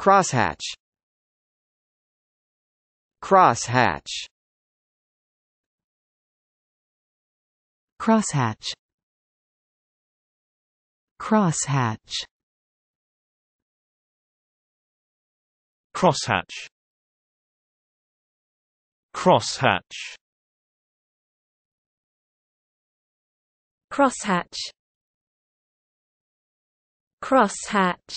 Crosshatch Crosshatch Crosshatch Crosshatch Crosshatch Crosshatch Crosshatch Crosshatch